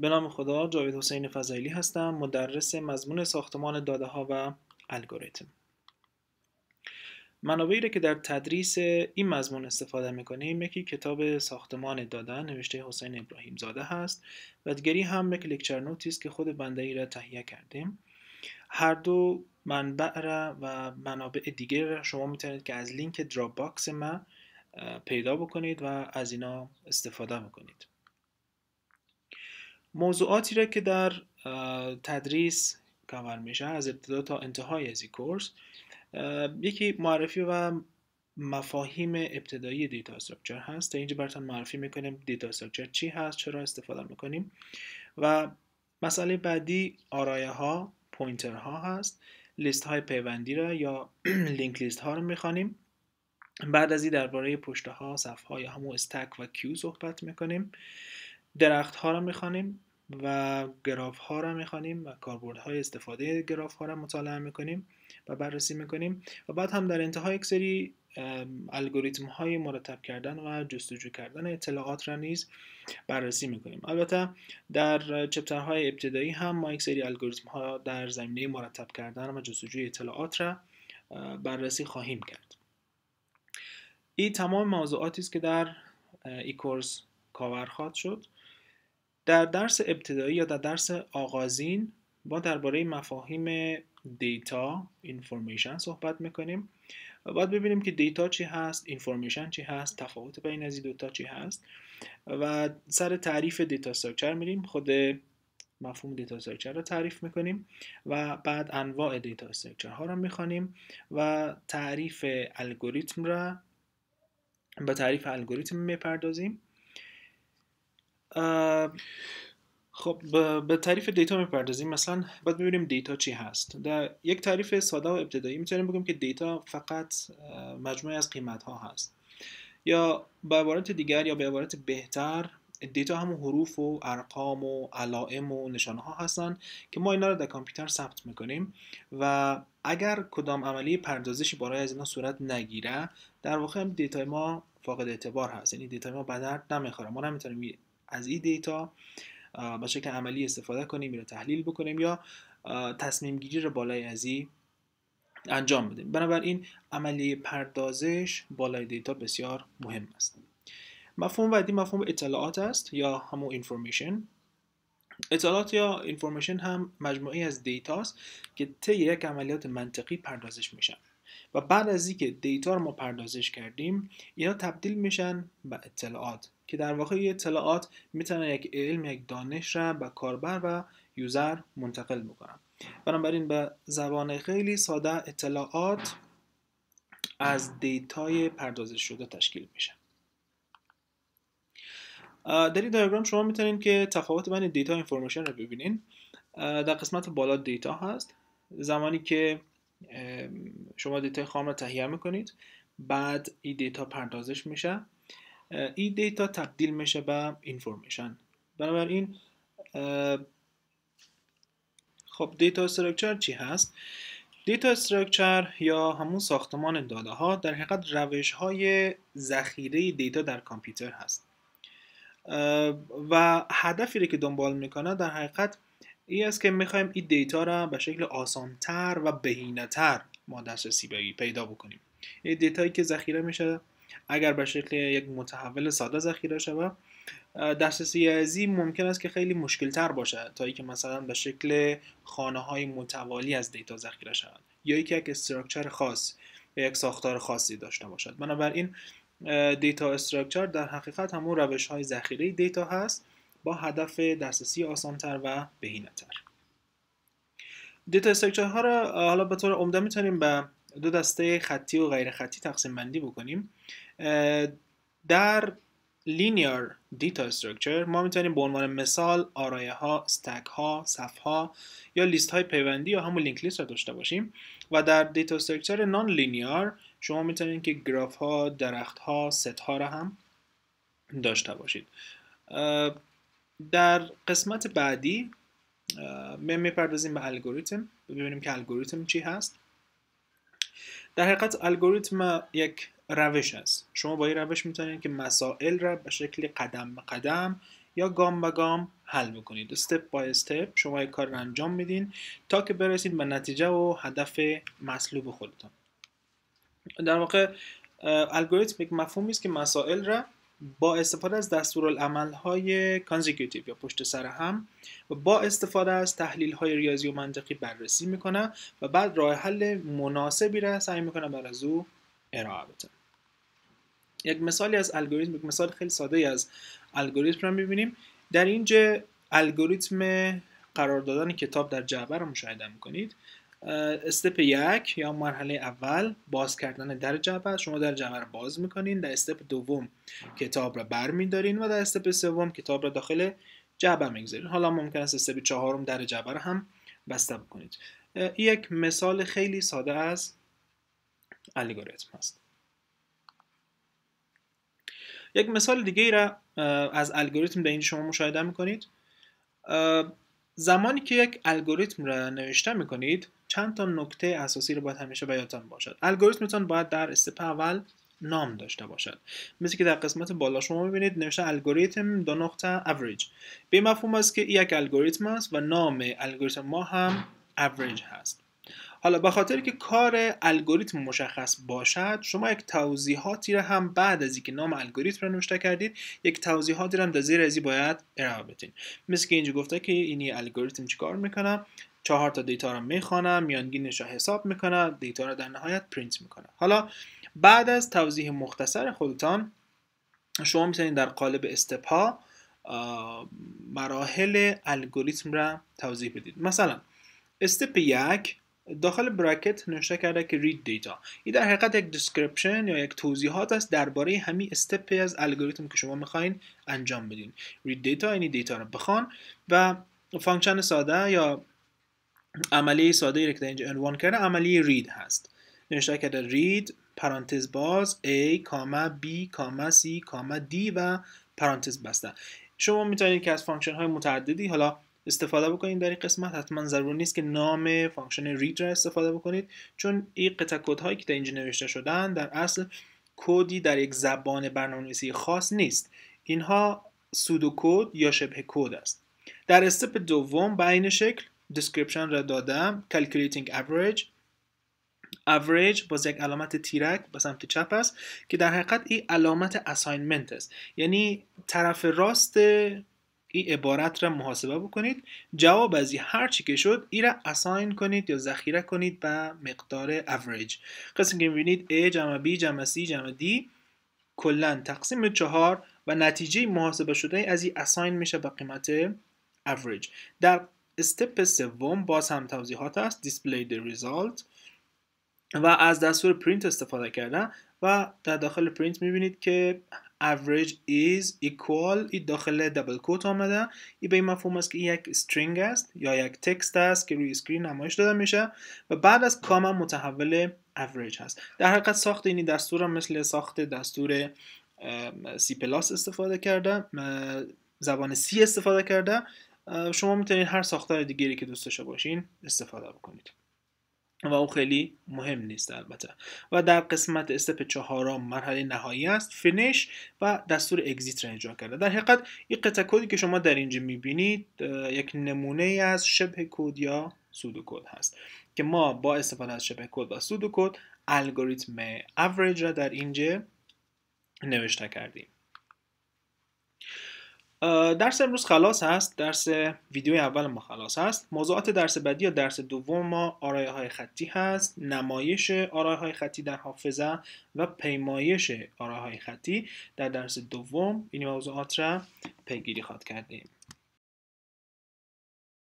به نام خدا جاوید حسین فضایلی هستم مدرس مضمون ساختمان داده ها و الگوریتم منابعی را که در تدریس این مضمون استفاده میکنیم یکی کتاب ساختمان داده نوشته حسین ابراهیم زاده هست و دیگری هم یک لکچر نوتیس که خود بنده ای را تهیه کردیم هر دو منبع را و منابع دیگر را شما میتونید که از لینک دراپ باکس من پیدا بکنید و از اینا استفاده بکنید موضوعاتی را که در تدریس کاور میشه از ابتدا تا انتهای از کورس یکی معرفی و مفاهیم ابتدایی دیتا استراکچر هست تا اینجا براتون معرفی میکنیم دیتا استراکچر چی هست چرا استفاده میکنیم و مسئله بعدی آرایه ها پوینتر ها هست لیست های پیوندی را یا لینک لیست ها رو میخوانیم بعد از این درباره پشته ها صفحه های همون استک و کیو صحبت میکنیم درخت ها را میخوانیم و گراف ها را میخوانیم و کاربرد های استفاده گراف ها را مطالعه میکنیم و بررسی میکنیم و بعد هم در انتهای یک سری الگوریتم های مرتب کردن و جستجو کردن اطلاعات را نیز بررسی میکنیم البته در چپتر های ابتدایی هم ما یک سری الگوریتم ها در زمینه مرتب کردن و جستجوی اطلاعات را بررسی خواهیم کرد این تمام موضوعاتی است که در ای کورس کاور خواهد شد در درس ابتدایی یا در درس آغازین ما درباره مفاهیم دیتا اینفورمیشن صحبت میکنیم باید ببینیم که دیتا چی هست اینفورمیشن چی هست تفاوت بین از این دوتا چی هست و سر تعریف دیتا استراکچر میریم خود مفهوم دیتا استراکچر رو تعریف میکنیم و بعد انواع دیتا استراکچر ها را میخوانیم و تعریف الگوریتم را به تعریف الگوریتم میپردازیم خب به تعریف دیتا میپردازیم مثلا باید ببینیم دیتا چی هست در یک تعریف ساده و ابتدایی میتونیم بگیم که دیتا فقط مجموعه از قیمت ها هست یا به عبارت دیگر یا به عبارت بهتر دیتا همون حروف و ارقام و علائم و نشانه ها هستن که ما اینا رو در کامپیوتر ثبت میکنیم و اگر کدام عملی پردازشی برای از اینا صورت نگیره در واقع دیتا ما فاقد اعتبار هست یعنی دیتا ما به نمیخوره ما نمیتونیم از این دیتا به شکل عملی استفاده کنیم یا تحلیل بکنیم یا تصمیم گیری رو بالای ازی انجام بدیم بنابراین عملی پردازش بالای دیتا بسیار مهم است مفهوم بعدی مفهوم اطلاعات است یا همون information اطلاعات یا information هم مجموعی از دیتا است که طی یک عملیات منطقی پردازش میشن و بعد از اینکه دیتا رو ما پردازش کردیم اینا تبدیل میشن به اطلاعات که در واقع اطلاعات میتونن یک علم یک دانش را به کاربر و یوزر منتقل بکنن بنابراین به زبان خیلی ساده اطلاعات از دیتای پردازش شده تشکیل میشه. در این دیاگرام شما میتونید که تفاوت بین دیتا اینفورمیشن رو ببینین در قسمت بالا دیتا هست زمانی که شما دیتا خام را تهیه میکنید بعد این دیتا پردازش میشه این دیتا تبدیل میشه به اینفورمیشن بنابراین خب دیتا استرکچر چی هست دیتا استرکچر یا همون ساختمان داده ها در حقیقت روش های ذخیره دیتا در کامپیوتر هست و هدفی که دنبال میکنه در حقیقت این است که میخوایم این دیتا را به شکل آسانتر و بهینهتر ما دسترسی پیدا بکنیم این دیتایی که ذخیره میشه اگر به شکل یک متحول ساده ذخیره شود دسترسی این ممکن است که خیلی مشکل تر باشد تا اینکه مثلا به شکل خانه های متوالی از دیتا ذخیره شود یا اینکه یک استراکچر خاص یا یک ساختار خاصی داشته باشد بنابراین دیتا استراکچر در حقیقت همون روش های ذخیره دیتا هست با هدف دسترسی آسانتر و بهینه‌تر دیتا استراکچر ها را حالا به طور عمده میتونیم به دو دسته خطی و غیر خطی تقسیم بندی بکنیم در لینیار دیتا استرکچر ما میتونیم به عنوان مثال آرایه ها، استک ها، صف ها یا لیست های پیوندی یا همون لینک لیست را داشته باشیم و در دیتا استرکچر نان لینیار شما میتونید که گراف ها، درخت ها، ست ها را هم داشته باشید در قسمت بعدی میپردازیم به الگوریتم ببینیم که الگوریتم چی هست در حقیقت الگوریتم یک روش است شما با این روش میتونید که مسائل را به شکل قدم به قدم یا گام به گام حل بکنید استپ بای استپ شما یک کار را انجام میدین تا که برسید به نتیجه و هدف مطلوب خودتان در واقع الگوریتم یک مفهومی است که مسائل را با استفاده از دستورالعمل های کانزیکیوتیو یا پشت سر هم و با استفاده از تحلیل های ریاضی و منطقی بررسی میکنه و بعد راه حل مناسبی را سعی میکنه بر از او ارائه بده یک مثالی از الگوریتم یک مثال خیلی ساده ای از الگوریتم را بینیم در اینجا الگوریتم قرار دادن کتاب در جعبه را مشاهده میکنید استپ یک یا مرحله اول باز کردن در جعبه شما در جعبه رو باز میکنین در استپ دوم کتاب را میدارین و در استپ سوم کتاب را داخل جعبه میگذارین حالا ممکن است استپ چهارم در جعبه رو هم بسته بکنید یک مثال خیلی ساده از الگوریتم است یک مثال دیگه را از الگوریتم به این شما مشاهده میکنید زمانی که یک الگوریتم را نوشته میکنید چند تا نکته اساسی رو باید همیشه به باشد الگوریتمتان باید در استپ اول نام داشته باشد مثل که در قسمت بالا شما میبینید نوشته الگوریتم دو نقطه average به مفهوم است که یک الگوریتم است و نام الگوریتم ما هم average هست حالا به خاطر که کار الگوریتم مشخص باشد شما یک توضیحاتی را هم بعد از اینکه نام الگوریتم را نوشته کردید یک توضیحاتی را هم در زیر ازی باید ارائه بدین مثل که اینجا گفته که اینی الگوریتم چیکار میکنه چهار تا دیتا رو میخوانم میانگینش رو حساب میکنم دیتا رو در نهایت پرینت میکنم حالا بعد از توضیح مختصر خودتان شما میتونید در قالب استپا مراحل الگوریتم را توضیح بدید مثلا استپ یک داخل براکت نوشته کرده که رید دیتا این در حقیقت یک دیسکریپشن یا یک توضیحات است درباره همین استپ از الگوریتم که شما میخواین انجام بدین رید دیتا یعنی دیتا رو بخوان و فانکشن ساده یا عملیه ساده ای که در اینجا عنوان کرده عملیه رید هست نوشته کرده رید پرانتز باز A, B, C, D و پرانتز بسته شما میتونید که از فانکشن های متعددی حالا استفاده بکنید در این قسمت حتما ضرور نیست که نام فانکشن رید را استفاده بکنید چون این قطع کد هایی که در اینجا نوشته شدن در اصل کدی در یک زبان برنامه‌نویسی خاص نیست اینها سودو کد یا شبه کد است در استپ دوم به این شکل description را دادم calculating average average باز یک علامت تیرک به سمت چپ است که در حقیقت این علامت اساینمنت است یعنی طرف راست این عبارت را محاسبه بکنید جواب از این هر چی که شد ای را اساین کنید یا ذخیره کنید به مقدار average قسم که میبینید A جمع B جمع C جمع D کلا تقسیم چهار و نتیجه محاسبه شده از این اساین میشه به قیمت average در استپ سوم باز هم توضیحات است display the result و از دستور پرینت استفاده کرده و در داخل پرینت میبینید که average is equal ای داخل دبل کوت آمده ای به این مفهوم است که یک سترینگ است یا یک تکست است که روی اسکرین نمایش داده میشه و بعد از کاما متحول average هست در حقیقت ساخت این دستور هم مثل ساخت دستور سی پلاس استفاده کرده زبان سی استفاده کرده شما میتونید هر ساختار دیگری که دوست داشته باشین استفاده بکنید و اون خیلی مهم نیست البته و در قسمت استپ چهارم مرحله نهایی است فینش و دستور اگزیت را اجرا کرده در حقیقت این قطع کدی که شما در اینجا میبینید یک نمونه از شبه کد یا سودو کد هست که ما با استفاده از شبه کد و سودو کد الگوریتم اوریج را در اینجا نوشته کردیم درس امروز خلاص هست درس ویدیو اول ما خلاص هست موضوعات درس بعدی یا درس دوم ما آرایه های خطی هست نمایش آرایه های خطی در حافظه و پیمایش آرایه های خطی در درس دوم این موضوعات را پیگیری خواهد کردیم